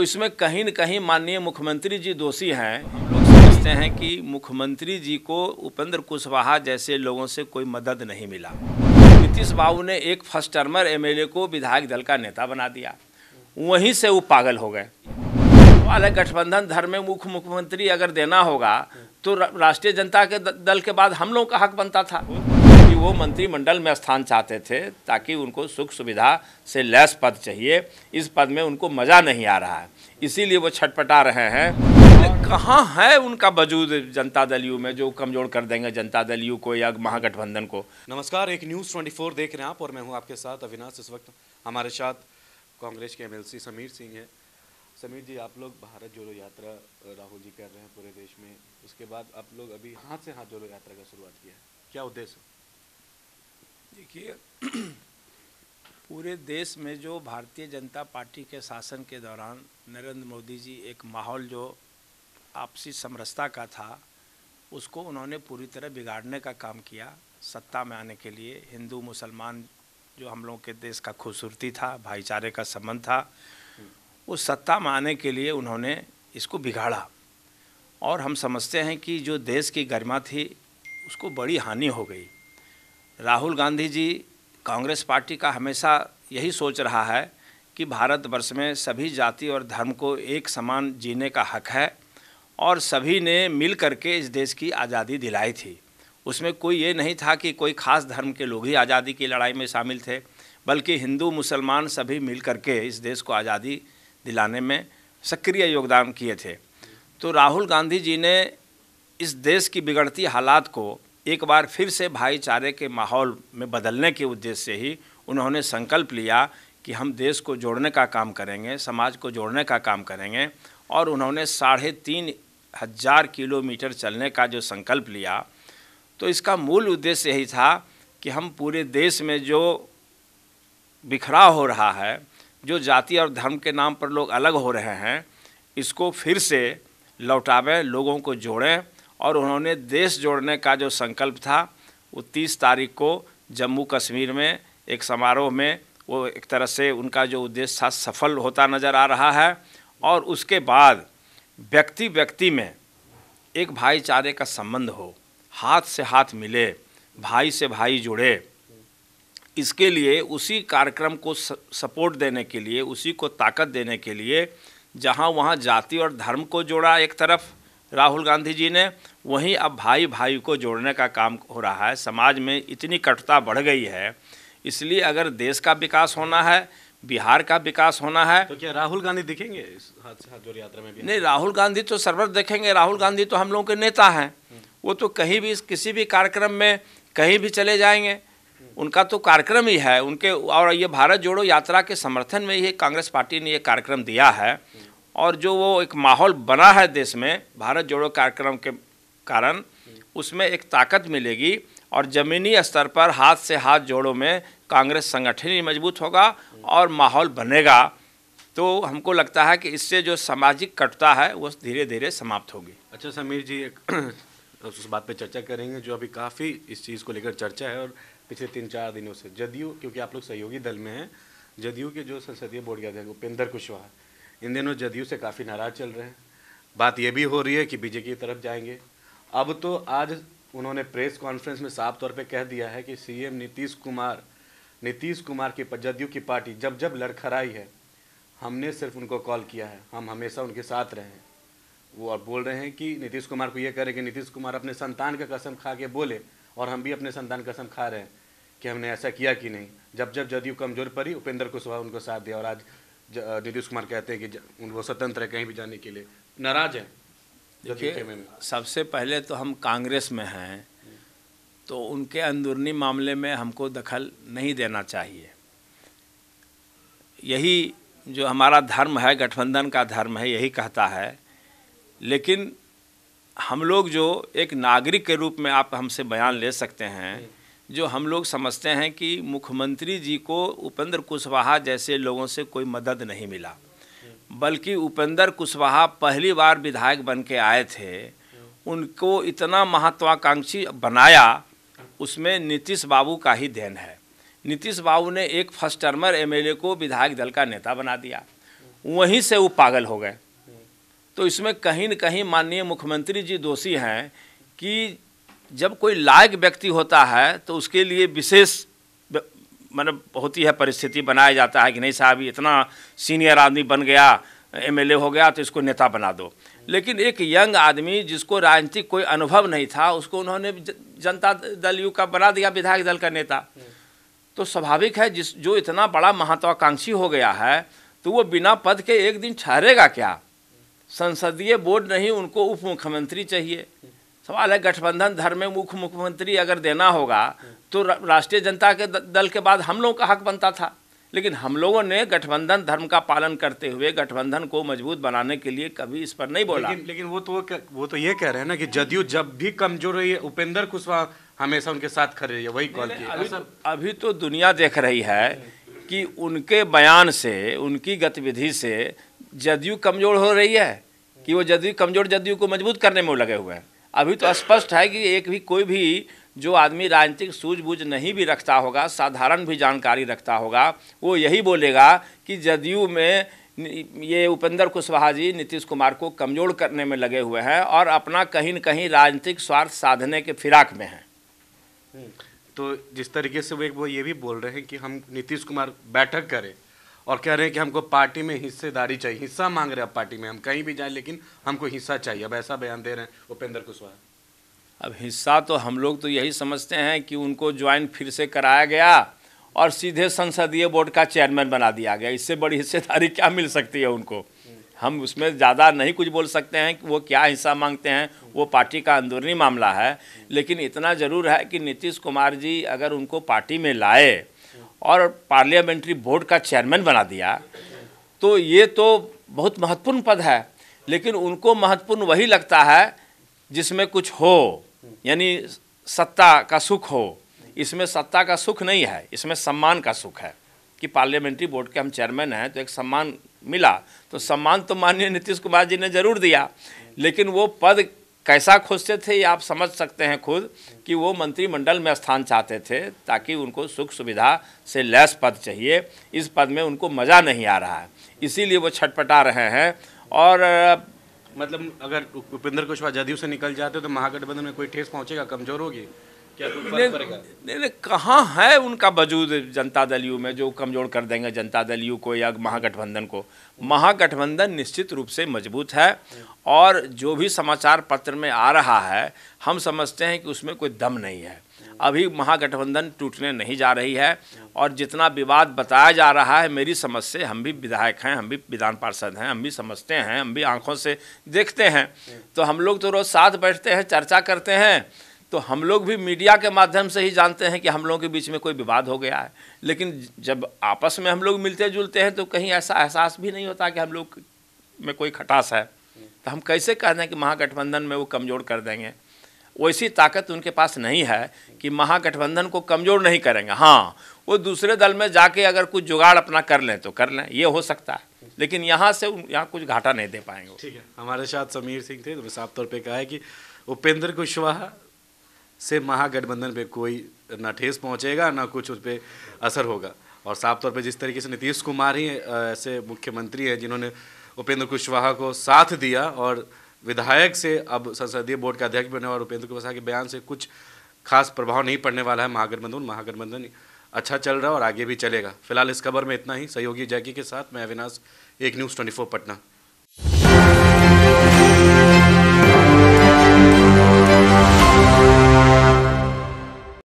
तो इसमें कहीं न कहीं माननीय मुख्यमंत्री जी दोषी हैं लोग समझते हैं कि मुख्यमंत्री जी को उपेंद्र कुशवाहा जैसे लोगों से कोई मदद नहीं मिला नीतीश बाबू ने एक फर्स्ट टर्मर एमएलए को विधायक दल का नेता बना दिया वहीं से वो पागल हो गए वाले गठबंधन धर्म में मुख्य मुख्यमंत्री अगर देना होगा तो राष्ट्रीय जनता के दल के बाद हम लोगों का हक बनता था वो मंत्रिमंडल में स्थान चाहते थे ताकि उनको सुख सुविधा से लैस पद चाहिए इस पद में उनको मज़ा नहीं आ रहा है इसीलिए वो छटपटा रहे हैं कहाँ है उनका वजूद जनता दल यू में जो कमजोर कर देंगे जनता दल यू को या महागठबंधन को नमस्कार एक न्यूज़ 24 देख रहे हैं आप और मैं हूँ आपके साथ अविनाश इस वक्त हमारे साथ कांग्रेस के एमएलसी समीर सिंह हैं समीर जी आप लोग भारत जोड़ो यात्रा राहुल जी कर रहे हैं पूरे देश में उसके बाद आप लोग अभी हाथ से हाथ जोड़ो यात्रा का शुरुआत किया है क्या उद्देश्य देखिए पूरे देश में जो भारतीय जनता पार्टी के शासन के दौरान नरेंद्र मोदी जी एक माहौल जो आपसी समरसता का था उसको उन्होंने पूरी तरह बिगाड़ने का काम किया सत्ता में आने के लिए हिंदू मुसलमान जो हम लोगों के देश का खूबसूरती था भाईचारे का संबंध था उस सत्ता में आने के लिए उन्होंने इसको बिगाड़ा और हम समझते हैं कि जो देश की गरिमा थी उसको बड़ी हानि हो गई राहुल गांधी जी कांग्रेस पार्टी का हमेशा यही सोच रहा है कि भारतवर्ष में सभी जाति और धर्म को एक समान जीने का हक है और सभी ने मिल करके इस देश की आज़ादी दिलाई थी उसमें कोई ये नहीं था कि कोई खास धर्म के लोग ही आज़ादी की लड़ाई में शामिल थे बल्कि हिंदू मुसलमान सभी मिल करके इस देश को आज़ादी दिलाने में सक्रिय योगदान किए थे तो राहुल गांधी जी ने इस देश की बिगड़ती हालात को एक बार फिर से भाईचारे के माहौल में बदलने के उद्देश्य से ही उन्होंने संकल्प लिया कि हम देश को जोड़ने का काम करेंगे समाज को जोड़ने का काम करेंगे और उन्होंने साढ़े तीन हजार किलोमीटर चलने का जो संकल्प लिया तो इसका मूल उद्देश्य यही था कि हम पूरे देश में जो बिखराव हो रहा है जो जाति और धर्म के नाम पर लोग अलग हो रहे हैं इसको फिर से लौटावें लोगों को जोड़ें और उन्होंने देश जोड़ने का जो संकल्प था वो तीस तारीख को जम्मू कश्मीर में एक समारोह में वो एक तरह से उनका जो उद्देश्य था सफल होता नज़र आ रहा है और उसके बाद व्यक्ति व्यक्ति में एक भाईचारे का संबंध हो हाथ से हाथ मिले भाई से भाई जुड़े इसके लिए उसी कार्यक्रम को सपोर्ट देने के लिए उसी को ताकत देने के लिए जहाँ वहाँ जाति और धर्म को जोड़ा एक तरफ राहुल गांधी जी ने वहीं अब भाई भाई को जोड़ने का काम हो रहा है समाज में इतनी कटुता बढ़ गई है इसलिए अगर देश का विकास होना है बिहार का विकास होना है तो क्या राहुल गांधी दिखेंगे इस हाथ से हाथ जोड़ यात्रा में भी नहीं राहुल गांधी तो सर्वत देखेंगे राहुल गांधी तो हम लोगों के नेता हैं हम्म। वो तो कहीं भी किसी भी कार्यक्रम में कहीं भी चले जाएंगे हम्म। उनका तो कार्यक्रम ही है उनके और ये भारत जोड़ो यात्रा के समर्थन में ही कांग्रेस पार्टी ने ये कार्यक्रम दिया है हम्म। और जो वो एक माहौल बना है देश में भारत जोड़ो कार्यक्रम के कारण उसमें एक ताकत मिलेगी और ज़मीनी स्तर पर हाथ से हाथ जोड़ों में कांग्रेस संगठन ही मजबूत होगा और माहौल बनेगा तो हमको लगता है कि इससे जो सामाजिक कटता है वो धीरे धीरे समाप्त होगी अच्छा समीर जी एक उस बात पे चर्चा करेंगे जो अभी काफ़ी इस चीज़ को लेकर चर्चा है और पिछले तीन चार दिनों से जदयू क्योंकि आप लोग सहयोगी दल में हैं जदयू के जो संसदीय बोर्ड के अध्यक्ष उपेंद्र कुशवाहा इन दिनों जदयू से काफ़ी नाराज चल रहे हैं बात यह भी हो रही है कि बीजेपी की तरफ जाएंगे अब तो आज उन्होंने प्रेस कॉन्फ्रेंस में साफ तौर पे कह दिया है कि सीएम नीतीश कुमार नीतीश कुमार की जदयू की पार्टी जब जब लड़खड़ाई है हमने सिर्फ उनको कॉल किया है हम हमेशा उनके साथ रहे हैं वो अब बोल रहे हैं कि नीतीश कुमार को ये करें कि नीतीश कुमार अपने संतान का कसम खा के बोले और हम भी अपने संतान कसम खा रहे हैं कि हमने ऐसा किया कि नहीं जब जब जदयू कमज़ोर पड़ी उपेंद्र कुशवाहा उनको साथ दिया और आज नीतीश कुमार कहते हैं कि वो स्वतंत्र है कहीं भी जाने के लिए नाराज है देखिए सबसे पहले तो हम कांग्रेस में हैं तो उनके अंदरूनी मामले में हमको दखल नहीं देना चाहिए यही जो हमारा धर्म है गठबंधन का धर्म है यही कहता है लेकिन हम लोग जो एक नागरिक के रूप में आप हमसे बयान ले सकते हैं जो हम लोग समझते हैं कि मुख्यमंत्री जी को उपेंद्र कुशवाहा जैसे लोगों से कोई मदद नहीं मिला बल्कि उपेंद्र कुशवाहा पहली बार विधायक बन के आए थे उनको इतना महत्वाकांक्षी बनाया उसमें नीतीश बाबू का ही देन है नीतीश बाबू ने एक फर्स्ट टर्मर एमएलए को विधायक दल का नेता बना दिया वहीं से वो पागल हो गए तो इसमें कहीं न कहीं माननीय मुख्यमंत्री जी दोषी हैं कि जब कोई लायक व्यक्ति होता है तो उसके लिए विशेष मतलब होती है परिस्थिति बनाया जाता है कि नहीं साहब इतना सीनियर आदमी बन गया एमएलए हो गया तो इसको नेता बना दो लेकिन एक यंग आदमी जिसको राजनीतिक कोई अनुभव नहीं था उसको उन्होंने जनता दल यू का बना दिया विधायक दल का नेता तो स्वाभाविक है जिस जो इतना बड़ा महत्वाकांक्षी हो गया है तो वो बिना पद के एक दिन ठहरेगा क्या संसदीय बोर्ड नहीं उनको उप मुख्यमंत्री चाहिए सवाल है गठबंधन धर्म में मुख्य मुख्यमंत्री अगर देना होगा तो राष्ट्रीय जनता के दल के बाद हम लोगों का हक बनता था लेकिन हम लोगों ने गठबंधन धर्म का पालन करते हुए गठबंधन को मजबूत बनाने के लिए कभी इस पर नहीं बोला लेकिन, लेकिन वो तो वो तो ये कह रहे हैं ना कि जदयू जब भी कमजोर रही है उपेंद्र कुशवाहा हमेशा उनके साथ खड़े रही है वही कॉल किया अभी, अभी तो दुनिया देख रही है कि उनके बयान से उनकी गतिविधि से जदयू कमजोर हो रही है कि वो जदयू कमजोर जदयू को मजबूत करने में लगे हुए हैं अभी तो स्पष्ट है कि एक भी कोई भी जो आदमी राजनीतिक सूझबूझ नहीं भी रखता होगा साधारण भी जानकारी रखता होगा वो यही बोलेगा कि जदयू में ये उपेंद्र कुशवाहा जी नीतीश कुमार को कमजोर करने में लगे हुए हैं और अपना कहीं न कहीं राजनीतिक स्वार्थ साधने के फिराक में हैं हम्म। तो जिस तरीके से वो एक वो ये भी बोल रहे हैं कि हम नीतीश कुमार बैठक करें और कह रहे हैं कि हमको पार्टी में हिस्सेदारी चाहिए हिस्सा मांग रहे हैं पार्टी में हम कहीं भी जाएं लेकिन हमको हिस्सा चाहिए अब ऐसा बयान दे रहे हैं उपेंद्र कुशवाहा अब हिस्सा तो हम लोग तो यही समझते हैं कि उनको ज्वाइन फिर से कराया गया और सीधे संसदीय बोर्ड का चेयरमैन बना दिया गया इससे बड़ी हिस्सेदारी क्या मिल सकती है उनको हम उसमें ज़्यादा नहीं कुछ बोल सकते हैं कि वो क्या हिस्सा मांगते हैं वो पार्टी का अंदरूनी मामला है लेकिन इतना ज़रूर है कि नीतीश कुमार जी अगर उनको पार्टी में लाए और पार्लियामेंट्री बोर्ड का चेयरमैन बना दिया तो ये तो बहुत महत्वपूर्ण पद है लेकिन उनको महत्वपूर्ण वही लगता है जिसमें कुछ हो यानी सत्ता का सुख हो इसमें सत्ता का सुख नहीं है इसमें सम्मान का सुख है कि पार्लियामेंट्री बोर्ड के हम चेयरमैन हैं तो एक सम्मान मिला तो सम्मान तो माननीय नीतीश कुमार जी ने जरूर दिया लेकिन वो पद कैसा खोजते थे ये आप समझ सकते हैं खुद कि वो मंत्रिमंडल में स्थान चाहते थे ताकि उनको सुख सुविधा से लैस पद चाहिए इस पद में उनको मज़ा नहीं आ रहा है इसीलिए वो छटपटा रहे हैं और मतलब अगर उपेंद्र कुशवाहा जदयू से निकल जाते तो महागठबंधन में कोई ठेस पहुंचेगा कमज़ोर होगी नहीं नहीं कहाँ है उनका वजूद जनता दल यू में जो कमज़ोर कर देंगे जनता दल यू को या महागठबंधन को महागठबंधन निश्चित रूप से मजबूत है और जो भी समाचार पत्र में आ रहा है हम समझते हैं कि उसमें कोई दम नहीं है अभी महागठबंधन टूटने नहीं जा रही है और जितना विवाद बताया जा रहा है मेरी समझ से हम भी विधायक हैं हम भी विधान पार्षद हैं हम भी समझते हैं हम भी आंखों से देखते हैं तो हम लोग तो रोज़ साथ बैठते हैं चर्चा करते हैं तो हम लोग भी मीडिया के माध्यम से ही जानते हैं कि हम लोगों के बीच में कोई विवाद हो गया है लेकिन जब आपस में हम लोग मिलते जुलते हैं तो कहीं ऐसा एहसास भी नहीं होता कि हम लोग में कोई खटास है तो हम कैसे कह दें कि महागठबंधन में वो कमज़ोर कर देंगे वैसी ताकत उनके पास नहीं है कि महागठबंधन को कमज़ोर नहीं करेंगे हाँ वो दूसरे दल में जाके अगर कुछ जुगाड़ अपना कर लें तो कर लें ये हो सकता है लेकिन यहाँ से यहाँ कुछ घाटा नहीं दे पाएंगे ठीक है हमारे साथ समीर सिंह थे तो साफ तौर पर कहा है कि उपेंद्र कुशवाहा से महागठबंधन पे कोई ना ठेस पहुंचेगा ना कुछ उस पर असर होगा और साफ तौर पे जिस तरीके से नीतीश कुमार ही ऐसे मुख्यमंत्री हैं जिन्होंने उपेंद्र कुशवाहा को साथ दिया और विधायक से अब संसदीय बोर्ड के अध्यक्ष बने और उपेंद्र कुशवाहा के बयान से कुछ खास प्रभाव नहीं पड़ने वाला है महागठबंधन महागठबंधन अच्छा चल रहा है और आगे भी चलेगा फिलहाल इस खबर में इतना ही सहयोगी जैकी के साथ मैं अविनाश एक न्यूज़ ट्वेंटी पटना